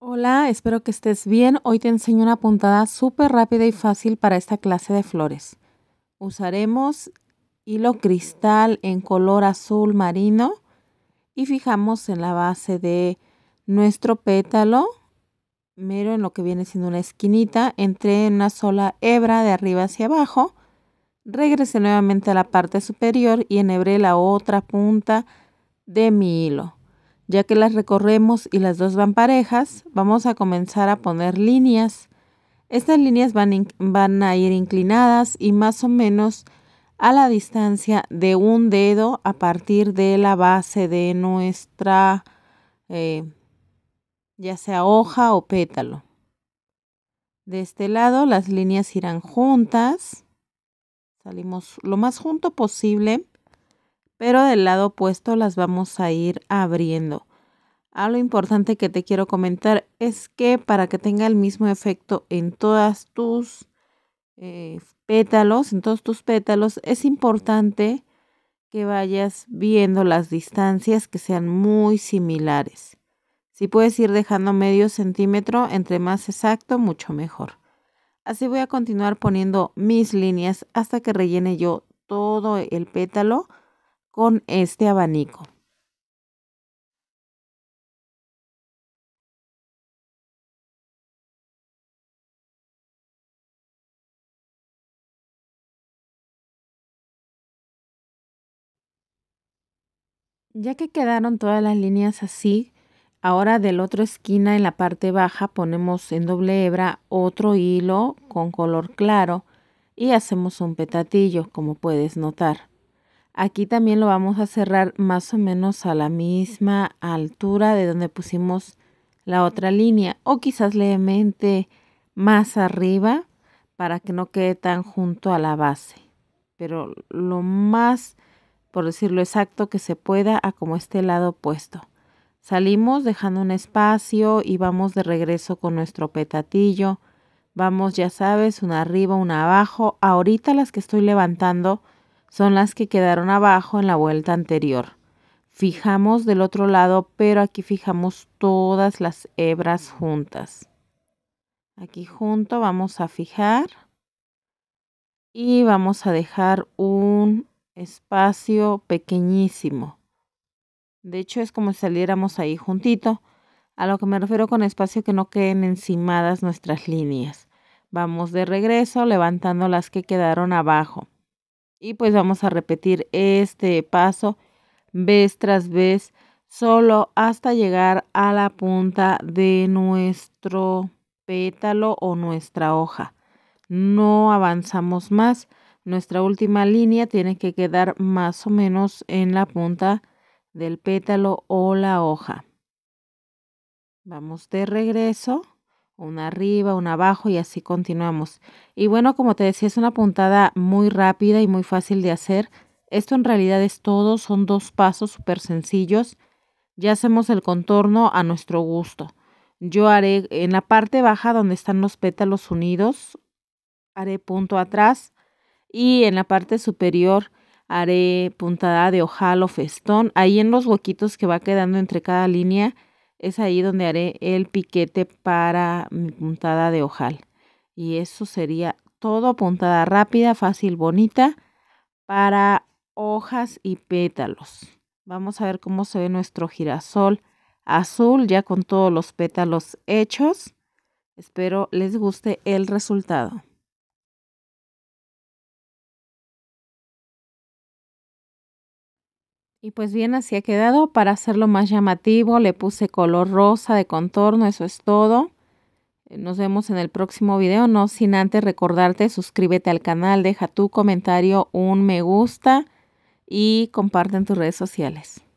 Hola, espero que estés bien. Hoy te enseño una puntada súper rápida y fácil para esta clase de flores. Usaremos hilo cristal en color azul marino y fijamos en la base de nuestro pétalo, mero en lo que viene siendo una esquinita, entré en una sola hebra de arriba hacia abajo, regresé nuevamente a la parte superior y enhebré la otra punta de mi hilo. Ya que las recorremos y las dos van parejas, vamos a comenzar a poner líneas. Estas líneas van, van a ir inclinadas y más o menos a la distancia de un dedo a partir de la base de nuestra, eh, ya sea hoja o pétalo. De este lado las líneas irán juntas, salimos lo más junto posible, pero del lado opuesto las vamos a ir abriendo. Algo importante que te quiero comentar es que para que tenga el mismo efecto en todas tus eh, pétalos, en todos tus pétalos, es importante que vayas viendo las distancias que sean muy similares. Si puedes ir dejando medio centímetro, entre más exacto, mucho mejor. Así voy a continuar poniendo mis líneas hasta que rellene yo todo el pétalo con este abanico. Ya que quedaron todas las líneas así, ahora del otro esquina en la parte baja ponemos en doble hebra otro hilo con color claro y hacemos un petatillo como puedes notar. Aquí también lo vamos a cerrar más o menos a la misma altura de donde pusimos la otra línea o quizás levemente más arriba para que no quede tan junto a la base. Pero lo más por decirlo exacto, que se pueda a como este lado opuesto. Salimos dejando un espacio y vamos de regreso con nuestro petatillo. Vamos, ya sabes, una arriba, una abajo. Ahorita las que estoy levantando son las que quedaron abajo en la vuelta anterior. Fijamos del otro lado, pero aquí fijamos todas las hebras juntas. Aquí junto vamos a fijar y vamos a dejar un espacio pequeñísimo. De hecho, es como si saliéramos ahí juntito. A lo que me refiero con espacio que no queden encimadas nuestras líneas. Vamos de regreso levantando las que quedaron abajo. Y pues vamos a repetir este paso vez tras vez, solo hasta llegar a la punta de nuestro pétalo o nuestra hoja. No avanzamos más nuestra última línea tiene que quedar más o menos en la punta del pétalo o la hoja. Vamos de regreso, una arriba, una abajo y así continuamos. Y bueno, como te decía, es una puntada muy rápida y muy fácil de hacer. Esto en realidad es todo, son dos pasos súper sencillos. Ya hacemos el contorno a nuestro gusto. Yo haré en la parte baja donde están los pétalos unidos, haré punto atrás y en la parte superior haré puntada de ojal o festón. Ahí en los huequitos que va quedando entre cada línea es ahí donde haré el piquete para mi puntada de ojal. Y eso sería todo, puntada rápida, fácil, bonita para hojas y pétalos. Vamos a ver cómo se ve nuestro girasol azul ya con todos los pétalos hechos. Espero les guste el resultado. Y pues bien así ha quedado. Para hacerlo más llamativo le puse color rosa de contorno, eso es todo. Eh, nos vemos en el próximo video, no sin antes recordarte, suscríbete al canal, deja tu comentario, un me gusta y comparte en tus redes sociales.